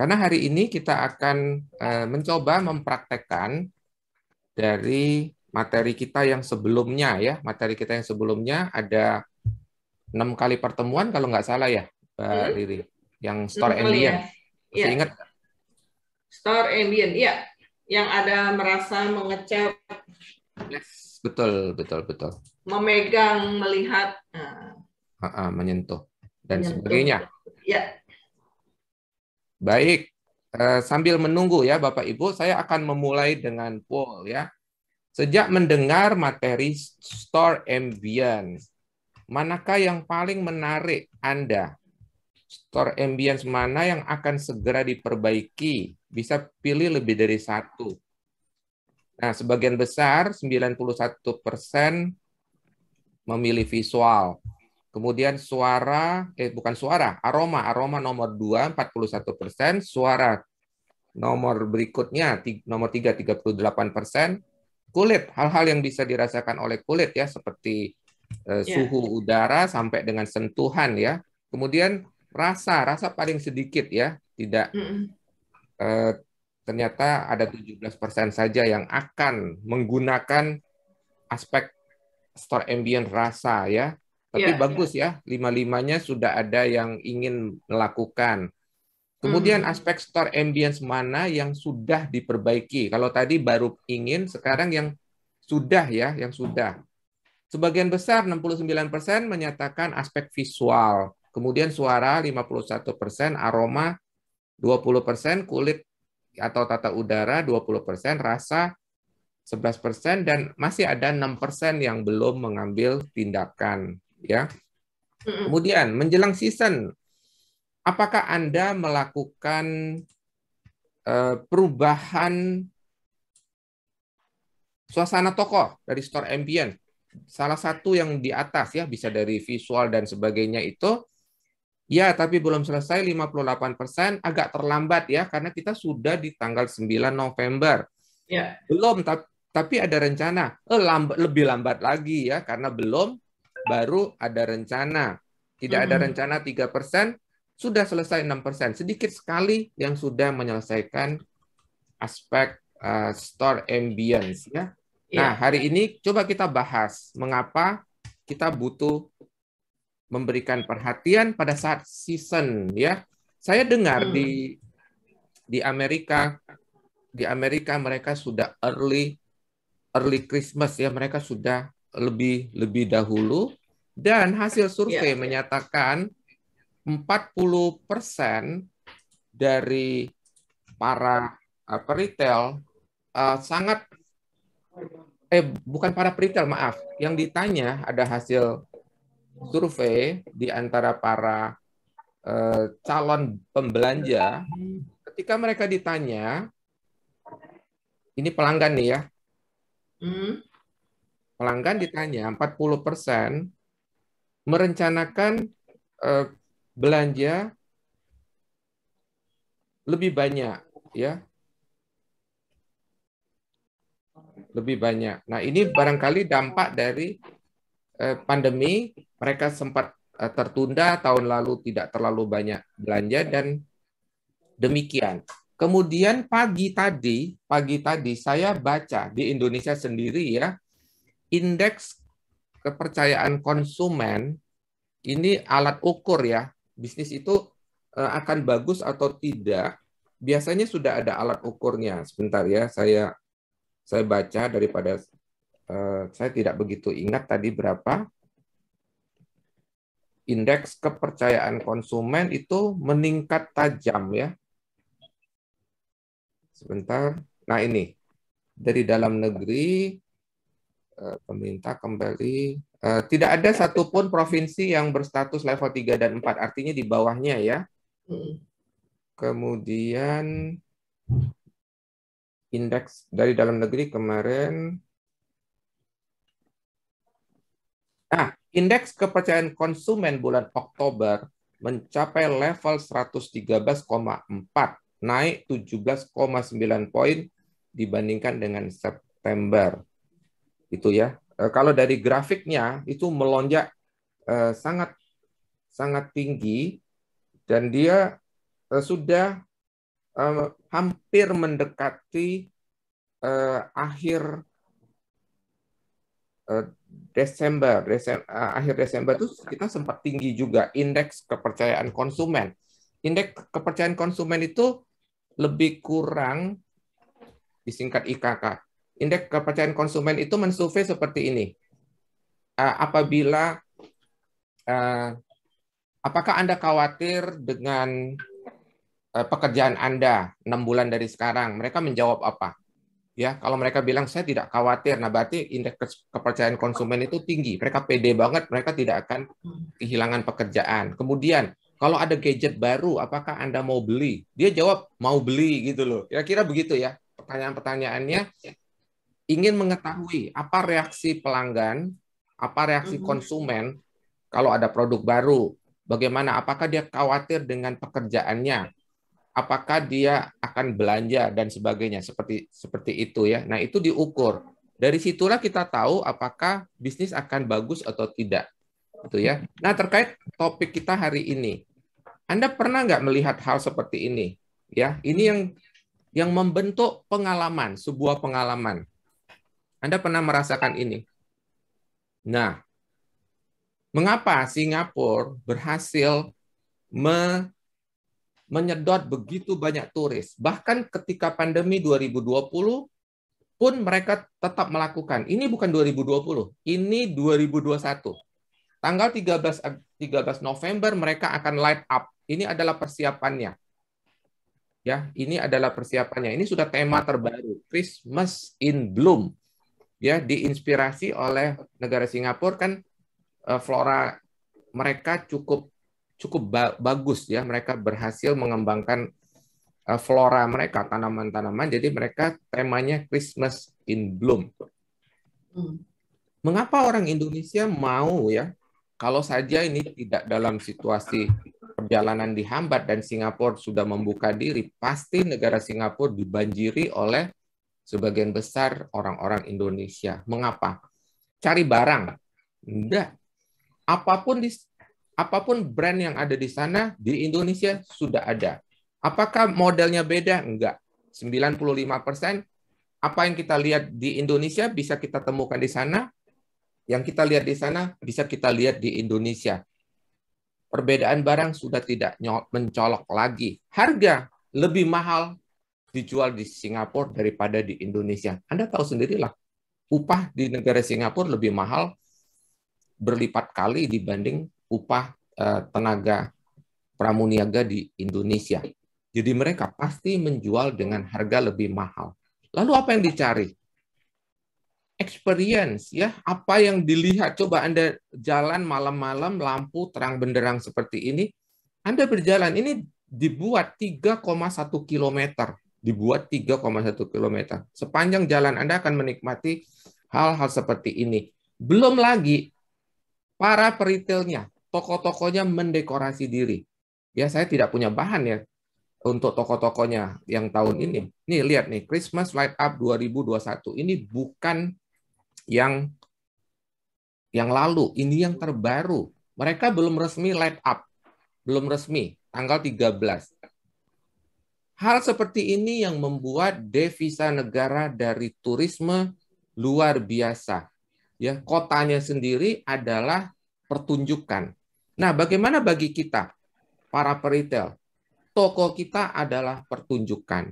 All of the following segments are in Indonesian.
Karena hari ini kita akan eh, mencoba mempraktekkan dari materi kita yang sebelumnya ya, materi kita yang sebelumnya ada enam kali pertemuan kalau nggak salah ya, Mbak hmm? Riri, yang store hmm, ambient. Ya. Ya. ingat? Store ambient, ya. Yang ada merasa mengecap. Yes, betul, betul, betul. Memegang, melihat. Uh, uh, menyentuh, dan menyentuh. sebagainya. Ya Baik, eh, sambil menunggu ya Bapak Ibu, saya akan memulai dengan poll ya. Sejak mendengar materi store ambience, manakah yang paling menarik Anda? Store ambience mana yang akan segera diperbaiki? Bisa pilih lebih dari satu. Nah, sebagian besar, 91 persen memilih visual. Kemudian suara, eh bukan suara, aroma. Aroma nomor 2, 41 persen. Suara nomor berikutnya, nomor 3, 38 persen. Kulit, hal-hal yang bisa dirasakan oleh kulit ya, seperti eh, yeah. suhu udara sampai dengan sentuhan ya. Kemudian rasa, rasa paling sedikit ya, tidak mm -mm. Eh, ternyata ada 17% saja yang akan menggunakan aspek store ambient rasa ya. Tapi yeah, iya. bagus yeah. ya, lima-limanya sudah ada yang ingin melakukan. Kemudian hmm. aspek store ambience mana yang sudah diperbaiki? Kalau tadi baru ingin, sekarang yang sudah ya, yang sudah. Sebagian besar 69% menyatakan aspek visual. Kemudian suara 51%, aroma 20%, kulit atau tata udara 20%, rasa 11%, dan masih ada 6% yang belum mengambil tindakan ya. Kemudian menjelang season, apakah Anda melakukan uh, perubahan suasana toko dari store ambient? Salah satu yang di atas ya bisa dari visual dan sebagainya itu Ya, tapi belum selesai 58%, agak terlambat ya karena kita sudah di tanggal 9 November. Ya. Belum tapi ada rencana eh lambat, lebih lambat lagi ya karena belum baru ada rencana. Tidak ada rencana 3 persen, sudah selesai 6 persen. Sedikit sekali yang sudah menyelesaikan aspek uh, store ambience. Ya. Iya. Nah, hari ini coba kita bahas mengapa kita butuh memberikan perhatian pada saat season ya. Saya dengar hmm. di di Amerika di Amerika mereka sudah early early Christmas ya, mereka sudah lebih lebih dahulu dan hasil iya, survei ya. menyatakan 40 persen dari para uh, peritel uh, sangat eh bukan para retail maaf yang ditanya ada hasil survei di antara para uh, calon pembelanja ketika mereka ditanya ini pelanggan nih ya hmm. pelanggan ditanya 40 persen merencanakan eh, belanja lebih banyak ya lebih banyak. Nah, ini barangkali dampak dari eh, pandemi, mereka sempat eh, tertunda tahun lalu tidak terlalu banyak belanja dan demikian. Kemudian pagi tadi, pagi tadi saya baca di Indonesia sendiri ya, indeks kepercayaan konsumen ini alat ukur ya bisnis itu eh, akan bagus atau tidak biasanya sudah ada alat ukurnya sebentar ya saya saya baca daripada eh, saya tidak begitu ingat tadi berapa indeks kepercayaan konsumen itu meningkat tajam ya sebentar nah ini dari dalam negeri Eh, pemerintah kembali eh, tidak ada satupun provinsi yang berstatus level 3 dan 4 artinya di bawahnya ya. Hmm. Kemudian indeks dari dalam negeri kemarin Nah, indeks kepercayaan konsumen bulan Oktober mencapai level 113,4, naik 17,9 poin dibandingkan dengan September itu ya. Eh, kalau dari grafiknya itu melonjak eh, sangat sangat tinggi dan dia eh, sudah hampir mendekati akhir Desember, Desember akhir Desember itu kita sempat tinggi juga indeks kepercayaan konsumen. Indeks kepercayaan konsumen itu lebih kurang disingkat IKK Indeks kepercayaan konsumen itu mensurvei seperti ini. Eh, apabila eh, apakah Anda khawatir dengan eh, pekerjaan Anda enam bulan dari sekarang? Mereka menjawab apa? Ya, kalau mereka bilang saya tidak khawatir, nah berarti indeks kepercayaan konsumen itu tinggi. Mereka pede banget, mereka tidak akan kehilangan pekerjaan. Kemudian kalau ada gadget baru, apakah Anda mau beli? Dia jawab, mau beli gitu loh. Kira-kira begitu ya. Pertanyaan-pertanyaannya ingin mengetahui apa reaksi pelanggan, apa reaksi mm -hmm. konsumen kalau ada produk baru, bagaimana apakah dia khawatir dengan pekerjaannya, apakah dia akan belanja dan sebagainya seperti seperti itu ya. Nah, itu diukur. Dari situlah kita tahu apakah bisnis akan bagus atau tidak. Itu ya. Nah, terkait topik kita hari ini. Anda pernah nggak melihat hal seperti ini? Ya, ini yang yang membentuk pengalaman, sebuah pengalaman. Anda pernah merasakan ini? Nah, mengapa Singapura berhasil me menyedot begitu banyak turis? Bahkan ketika pandemi 2020 pun mereka tetap melakukan. Ini bukan 2020, ini 2021. Tanggal 13 13 November mereka akan light up. Ini adalah persiapannya. Ya, ini adalah persiapannya. Ini sudah tema terbaru, Christmas in Bloom ya diinspirasi oleh negara Singapura kan eh, flora mereka cukup cukup ba bagus ya mereka berhasil mengembangkan eh, flora mereka tanaman-tanaman jadi mereka temanya Christmas in bloom. Hmm. Mengapa orang Indonesia mau ya kalau saja ini tidak dalam situasi perjalanan dihambat dan Singapura sudah membuka diri pasti negara Singapura dibanjiri oleh sebagian besar orang-orang Indonesia. Mengapa? Cari barang. Enggak. Apapun di apapun brand yang ada di sana di Indonesia sudah ada. Apakah modelnya beda? Enggak. 95% apa yang kita lihat di Indonesia bisa kita temukan di sana, yang kita lihat di sana bisa kita lihat di Indonesia. Perbedaan barang sudah tidak mencolok lagi. Harga lebih mahal dijual di Singapura daripada di Indonesia. Anda tahu sendirilah, upah di negara Singapura lebih mahal berlipat kali dibanding upah eh, tenaga pramuniaga di Indonesia. Jadi mereka pasti menjual dengan harga lebih mahal. Lalu apa yang dicari? Experience ya, apa yang dilihat. Coba Anda jalan malam-malam lampu terang benderang seperti ini, Anda berjalan ini dibuat 3,1 kilometer dibuat 3,1 km. Sepanjang jalan Anda akan menikmati hal-hal seperti ini. Belum lagi para peritelnya, toko-tokonya mendekorasi diri. Ya, saya tidak punya bahan ya untuk toko-tokonya yang tahun ini. Nih, lihat nih, Christmas Light Up 2021 ini bukan yang yang lalu, ini yang terbaru. Mereka belum resmi light up, belum resmi, tanggal 13 Hal seperti ini yang membuat devisa negara dari turisme luar biasa. Ya, kotanya sendiri adalah pertunjukan. Nah, bagaimana bagi kita para peritel? Toko kita adalah pertunjukan.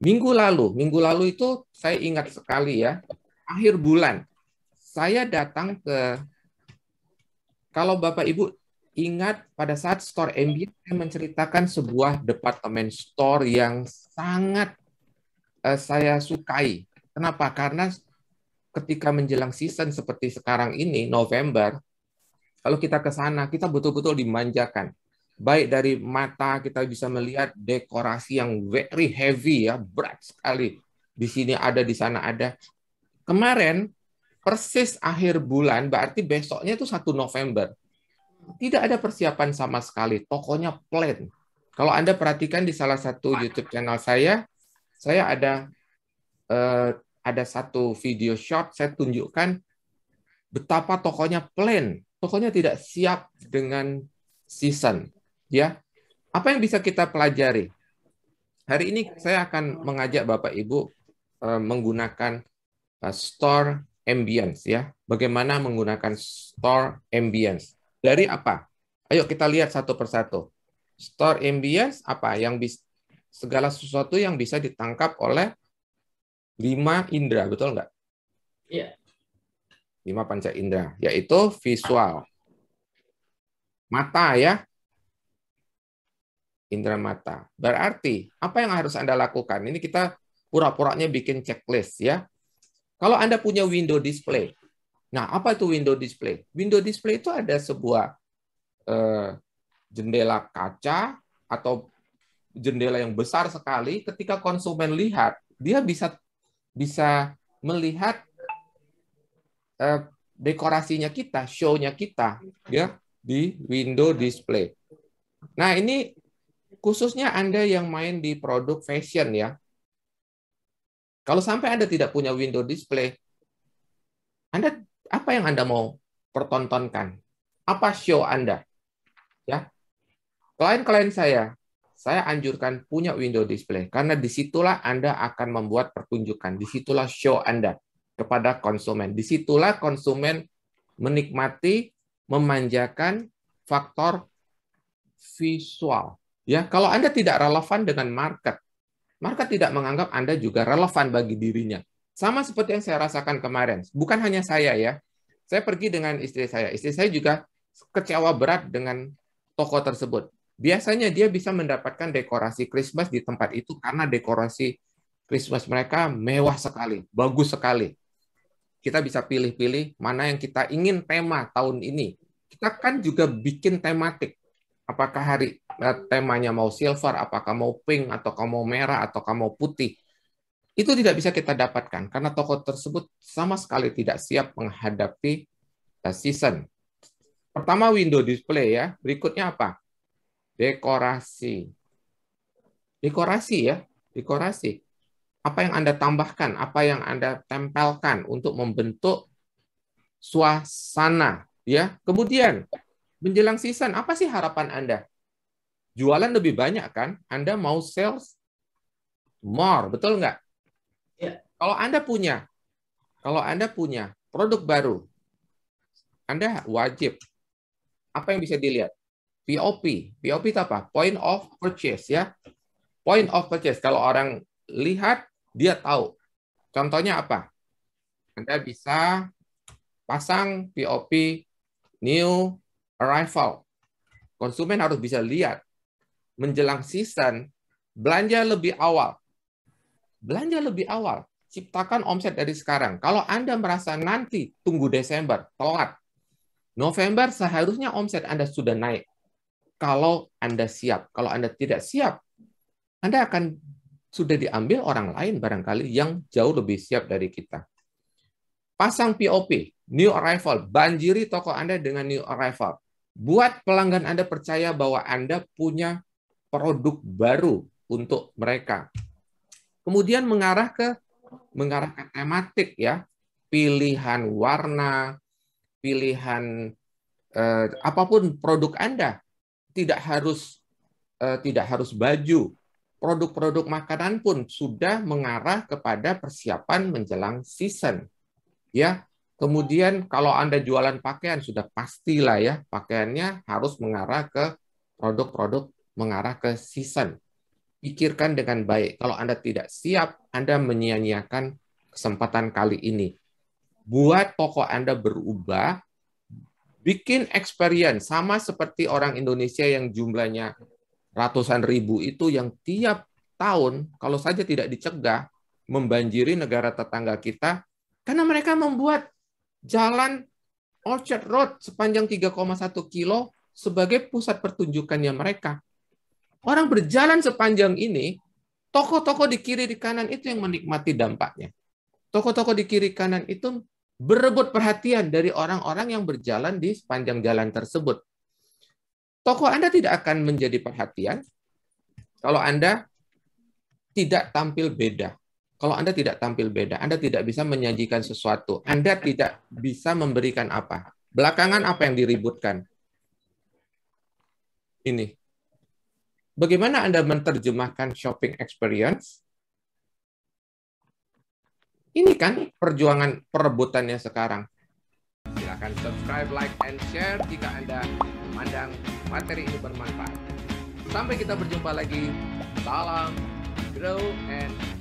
Minggu lalu, minggu lalu itu saya ingat sekali ya, akhir bulan saya datang ke kalau Bapak Ibu ingat pada saat store MBA saya menceritakan sebuah departemen store yang sangat uh, saya sukai. Kenapa? Karena ketika menjelang season seperti sekarang ini November, kalau kita ke sana kita betul-betul dimanjakan. Baik dari mata kita bisa melihat dekorasi yang very heavy ya, berat sekali. Di sini ada, di sana ada. Kemarin persis akhir bulan berarti besoknya itu 1 November tidak ada persiapan sama sekali, tokonya plan. Kalau Anda perhatikan di salah satu YouTube channel saya, saya ada eh, ada satu video short saya tunjukkan betapa tokonya plan. tokonya tidak siap dengan season, ya. Apa yang bisa kita pelajari? Hari ini saya akan mengajak Bapak Ibu eh, menggunakan eh, store ambience ya. Bagaimana menggunakan store ambience? Dari apa? Ayo kita lihat satu persatu. Store ambience apa yang bisa segala sesuatu yang bisa ditangkap oleh lima indera, betul nggak? Iya. Lima panca indera, yaitu visual. Mata ya. Indera mata. Berarti, apa yang harus Anda lakukan? Ini kita pura-puranya bikin checklist ya. Kalau Anda punya window display, Nah, apa itu window display? Window display itu ada sebuah eh, jendela kaca atau jendela yang besar sekali. Ketika konsumen lihat, dia bisa bisa melihat eh, dekorasinya kita, show-nya kita, ya di window display. Nah, ini khususnya Anda yang main di produk fashion ya. Kalau sampai Anda tidak punya window display, Anda apa yang Anda mau pertontonkan? Apa show Anda? Ya. Klien-klien saya, saya anjurkan punya window display karena disitulah Anda akan membuat pertunjukan, disitulah show Anda kepada konsumen. Disitulah konsumen menikmati, memanjakan faktor visual. Ya, kalau Anda tidak relevan dengan market, market tidak menganggap Anda juga relevan bagi dirinya. Sama seperti yang saya rasakan kemarin. Bukan hanya saya ya. Saya pergi dengan istri saya. Istri saya juga kecewa berat dengan toko tersebut. Biasanya dia bisa mendapatkan dekorasi Christmas di tempat itu karena dekorasi Christmas mereka mewah sekali, bagus sekali. Kita bisa pilih-pilih mana yang kita ingin tema tahun ini. Kita kan juga bikin tematik. Apakah hari eh, temanya mau silver, apakah mau pink, atau kamu merah, atau kamu putih. Itu tidak bisa kita dapatkan karena toko tersebut sama sekali tidak siap menghadapi eh, season. Pertama window display ya, berikutnya apa? Dekorasi. Dekorasi ya, dekorasi. Apa yang Anda tambahkan, apa yang Anda tempelkan untuk membentuk suasana ya. Kemudian menjelang season, apa sih harapan Anda? Jualan lebih banyak kan? Anda mau sales more, betul nggak? Ya. Kalau Anda punya, kalau Anda punya produk baru, Anda wajib apa yang bisa dilihat? POP. POP itu apa? Point of purchase ya. Point of purchase. Kalau orang lihat, dia tahu. Contohnya apa? Anda bisa pasang POP new arrival. Konsumen harus bisa lihat menjelang season belanja lebih awal belanja lebih awal. Ciptakan omset dari sekarang. Kalau Anda merasa nanti tunggu Desember, telat. November seharusnya omset Anda sudah naik. Kalau Anda siap. Kalau Anda tidak siap, Anda akan sudah diambil orang lain barangkali yang jauh lebih siap dari kita. Pasang POP, new arrival, banjiri toko Anda dengan new arrival. Buat pelanggan Anda percaya bahwa Anda punya produk baru untuk mereka kemudian mengarah ke mengarah ke tematik ya pilihan warna pilihan eh, apapun produk anda tidak harus eh, tidak harus baju produk-produk makanan pun sudah mengarah kepada persiapan menjelang season ya kemudian kalau anda jualan pakaian sudah pastilah ya pakaiannya harus mengarah ke produk-produk mengarah ke season pikirkan dengan baik. Kalau Anda tidak siap, Anda menyia-nyiakan kesempatan kali ini. Buat toko Anda berubah, bikin experience sama seperti orang Indonesia yang jumlahnya ratusan ribu itu yang tiap tahun kalau saja tidak dicegah membanjiri negara tetangga kita karena mereka membuat jalan Orchard Road sepanjang 3,1 kilo sebagai pusat pertunjukannya mereka. Orang berjalan sepanjang ini, toko-toko di kiri di kanan itu yang menikmati dampaknya. toko-toko di kiri kanan itu berebut perhatian dari orang-orang yang berjalan di sepanjang jalan tersebut. toko Anda tidak akan menjadi perhatian kalau Anda tidak tampil beda. Kalau Anda tidak tampil beda, Anda tidak bisa menyajikan sesuatu, Anda tidak bisa memberikan apa. Belakangan apa yang diributkan? Ini, Bagaimana Anda menerjemahkan shopping experience? Ini kan perjuangan perebutannya sekarang. Silahkan subscribe, like, and share jika Anda memandang materi ini bermanfaat. Sampai kita berjumpa lagi. Salam, grow, and